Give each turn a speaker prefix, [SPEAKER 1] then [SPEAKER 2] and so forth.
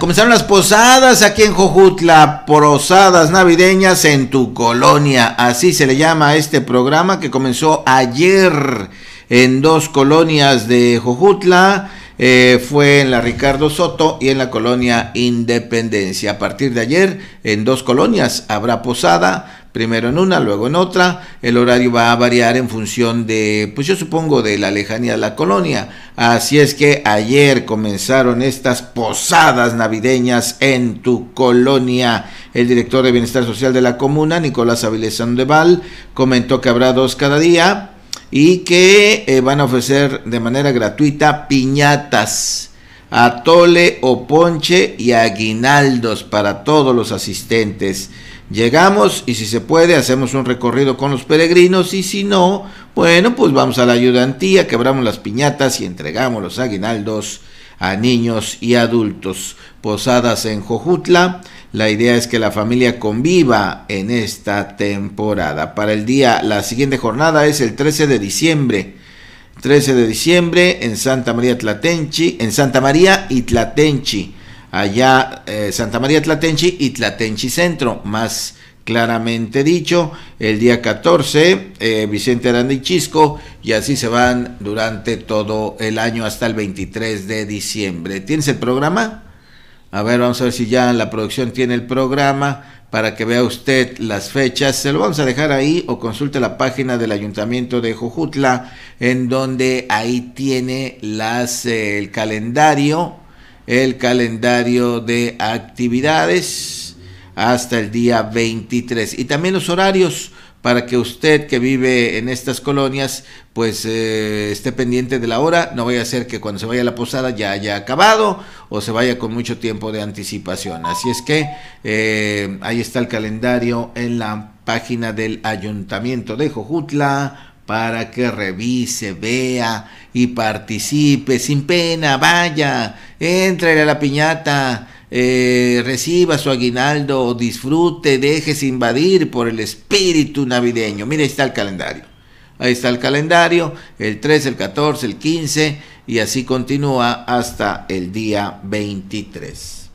[SPEAKER 1] Comenzaron las posadas aquí en Jojutla, posadas navideñas en tu colonia. Así se le llama a este programa que comenzó ayer en dos colonias de Jojutla. Eh, fue en la Ricardo Soto y en la colonia Independencia. A partir de ayer, en dos colonias habrá posada primero en una, luego en otra, el horario va a variar en función de, pues yo supongo, de la lejanía de la colonia. Así es que ayer comenzaron estas posadas navideñas en tu colonia. El director de Bienestar Social de la comuna, Nicolás Avilés Sandoval, comentó que habrá dos cada día y que eh, van a ofrecer de manera gratuita piñatas atole o ponche y aguinaldos para todos los asistentes. Llegamos y si se puede hacemos un recorrido con los peregrinos y si no, bueno, pues vamos a la ayudantía, quebramos las piñatas y entregamos los aguinaldos a niños y adultos. Posadas en Jojutla. La idea es que la familia conviva en esta temporada. Para el día, la siguiente jornada es el 13 de diciembre. 13 de diciembre en Santa María Tlatenchi, en Santa María y allá eh, Santa María Tlatenchi y Tlatenchi Centro, más claramente dicho, el día 14 eh, Vicente Aranda y Chisco y así se van durante todo el año hasta el 23 de diciembre. ¿Tienes el programa? A ver, vamos a ver si ya la producción tiene el programa para que vea usted las fechas. Se lo vamos a dejar ahí o consulte la página del Ayuntamiento de Jujutla, en donde ahí tiene las, eh, el calendario, el calendario de actividades hasta el día 23. Y también los horarios para que usted que vive en estas colonias pues eh, esté pendiente de la hora, no vaya a ser que cuando se vaya a la posada ya haya acabado o se vaya con mucho tiempo de anticipación. Así es que eh, ahí está el calendario en la página del ayuntamiento de Jojutla para que revise, vea y participe sin pena, vaya, entre a la piñata eh, reciba su aguinaldo, disfrute, dejes invadir por el espíritu navideño. Mire, ahí está el calendario. Ahí está el calendario, el 13, el 14, el 15 y así continúa hasta el día 23.